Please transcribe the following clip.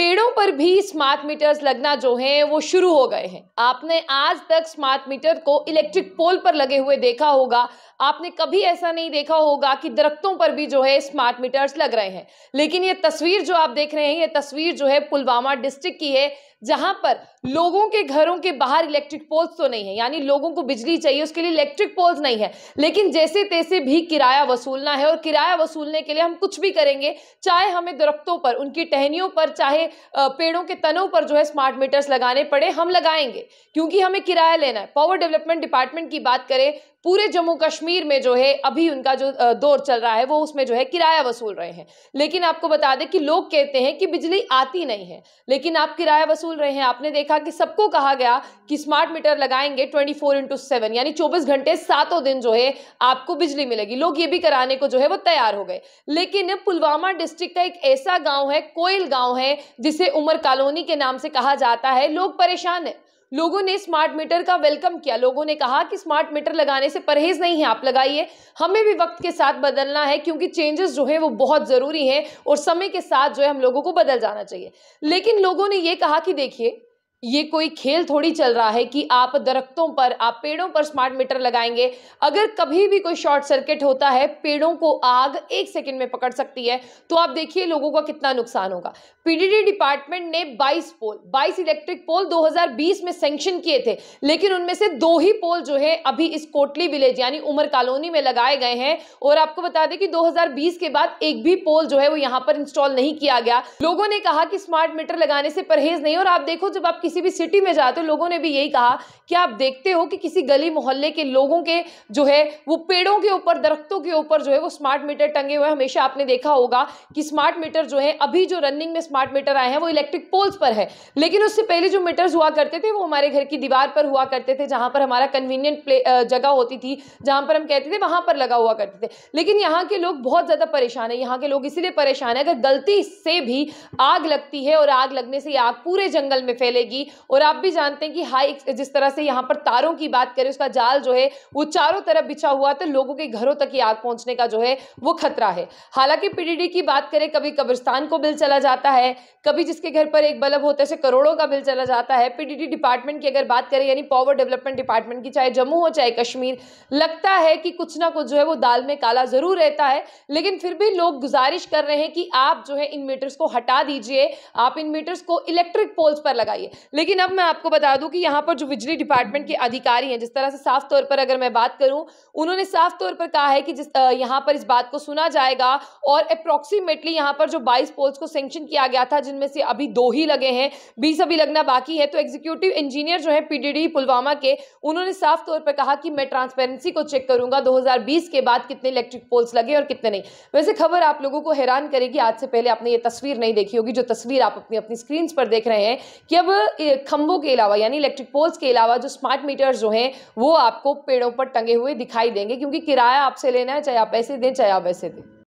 पेड़ों पर भी स्मार्ट मीटर्स लगना जो है वो शुरू हो गए हैं आपने आज तक स्मार्ट मीटर को इलेक्ट्रिक पोल पर लगे हुए देखा होगा आपने कभी ऐसा नहीं देखा होगा कि दरख्तों पर भी जो है स्मार्ट मीटर्स लग रहे हैं लेकिन ये तस्वीर जो आप देख रहे हैं ये तस्वीर जो है पुलवामा डिस्ट्रिक्ट की है जहां पर लोगों के घरों के बाहर इलेक्ट्रिक पोल्स तो नहीं है यानी लोगों को बिजली चाहिए उसके लिए इलेक्ट्रिक पोल्स नहीं है लेकिन जैसे तैसे भी किराया वसूलना है और किराया वसूलने के लिए हम कुछ भी करेंगे चाहे हमें दरख्तों पर उनकी टहनियों पर चाहे पेड़ों के तनों पर जो है स्मार्ट मीटर्स लगाने पड़े हम लगाएंगे क्योंकि हमें किराया लेना है पावर डेवलपमेंट डिपार्टमेंट की बात करें पूरे जम्मू कश्मीर में जो है अभी उनका जो दौर चल रहा है वो उसमें जो है किराया वसूल रहे हैं लेकिन आपको बता दें कि लोग कहते हैं कि बिजली आती नहीं है लेकिन आप किराया वसूल रहे हैं आपने देखा कि सबको कहा गया कि स्मार्ट मीटर लगाएंगे ट्वेंटी फोर इंटू सेवन यानी चौबीस घंटे सातों दिन जो है आपको बिजली मिलेगी लोग ये भी कराने को जो है वो तैयार हो गए लेकिन पुलवामा डिस्ट्रिक्ट का एक ऐसा गाँव है कोयल गाँव है जिसे उमर कॉलोनी के नाम से कहा जाता है लोग परेशान है लोगों ने स्मार्ट मीटर का वेलकम किया लोगों ने कहा कि स्मार्ट मीटर लगाने से परहेज नहीं है आप लगाइए हमें भी वक्त के साथ बदलना है क्योंकि चेंजेस जो है वो बहुत ज़रूरी हैं और समय के साथ जो है हम लोगों को बदल जाना चाहिए लेकिन लोगों ने ये कहा कि देखिए ये कोई खेल थोड़ी चल रहा है कि आप दरख्तों पर आप पेड़ों पर स्मार्ट मीटर लगाएंगे अगर कभी भी कोई शॉर्ट सर्किट होता है पेड़ों को आग एक सेकंड में पकड़ सकती है तो आप देखिए लोगों का कितना नुकसान होगा पीडीडी डिपार्टमेंट ने 22 पोल 22 इलेक्ट्रिक पोल 2020 में सेंक्शन किए थे लेकिन उनमें से दो ही पोल जो है अभी इस कोटली विलेज यानी उमर कॉलोनी में लगाए गए हैं और आपको बता दें कि दो के बाद एक भी पोल जो है वो यहाँ पर इंस्टॉल नहीं किया गया लोगों ने कहा कि स्मार्ट मीटर लगाने से परहेज नहीं और आप देखो जब आप किसी भी सिटी में जाते हो लोगों ने भी यही कहा कि आप देखते हो कि किसी गली मोहल्ले के लोगों के जो है वो पेड़ों के ऊपर दरख्तों के ऊपर जो है वो स्मार्ट मीटर टंगे हुए हमेशा आपने देखा होगा कि स्मार्ट मीटर जो है अभी जो रनिंग में स्मार्ट मीटर आए हैं वो इलेक्ट्रिक पोल्स पर है लेकिन उससे पहले जो मीटर्स हुआ करते थे वो हमारे घर की दीवार पर हुआ करते थे जहां पर हमारा कन्वीनियंट जगह होती थी जहां पर हम कहते थे वहां पर लगा हुआ करते थे लेकिन यहाँ के लोग बहुत ज़्यादा परेशान है यहाँ के लोग इसीलिए परेशान है अगर गलती से भी आग लगती है और आग लगने से आग पूरे जंगल में फैलेगी होगी और आप भी जानते हैं कि हाई जिस तरह से यहाँ पर तारों की बात करें उसका जाल जो है वो चारों तरफ बिछा हुआ था तो लोगों के घरों तक ही आग पहुंचने का जो है वो खतरा है हालांकि पीडीडी की बात करें कभी कब्रिस्तान को बिल चला जाता है कभी जिसके घर पर एक बल्ब होता है करोड़ों का बिल चला जाता है पीडीडी डिपार्टमेंट की अगर बात करें यानी पावर डेवलपमेंट डिपार्टमेंट की चाहे जम्मू हो चाहे कश्मीर लगता है कि कुछ ना कुछ जो है वो दाल में काला जरूर रहता है लेकिन फिर भी लोग गुजारिश कर रहे हैं कि आप जो है इन मीटर्स को हटा दीजिए आप इन मीटर्स को इलेक्ट्रिक पोल्स पर लगाइए लेकिन अब मैं आपको बता दूं कि यहाँ पर जो बिजली डिपार्टमेंट के अधिकारी हैं जिस तरह से साफ तौर पर अगर मैं बात करूं उन्होंने साफ तौर पर कहा है कि जिस यहाँ पर इस बात को सुना जाएगा और अप्रॉक्सीमेटली यहाँ पर जो बाईस पोल्स को सेंक्शन किया गया था जिनमें से अभी दो ही लगे हैं बीस अभी लगना बाकी है तो एग्जीक्यूटिव इंजीनियर जो है पी पुलवामा के उन्होंने साफ तौर पर कहा कि मैं ट्रांसपेरेंसी को चेक करूंगा दो के बाद कितने इलेक्ट्रिक पोल्स लगे और कितने नहीं वैसे खबर आप लोगों को हैरान करेगी आज से पहले आपने ये तस्वीर नहीं देखी होगी जो तस्वीर आप अपनी अपनी स्क्रीन पर देख रहे हैं कि अब खंभों के अलावा यानी इलेक्ट्रिक पोल्स के अलावा जो स्मार्ट मीटर जो हैं वो आपको पेड़ों पर टंगे हुए दिखाई देंगे क्योंकि किराया आपसे लेना है चाहे आप पैसे दें चाहे आप वैसे दें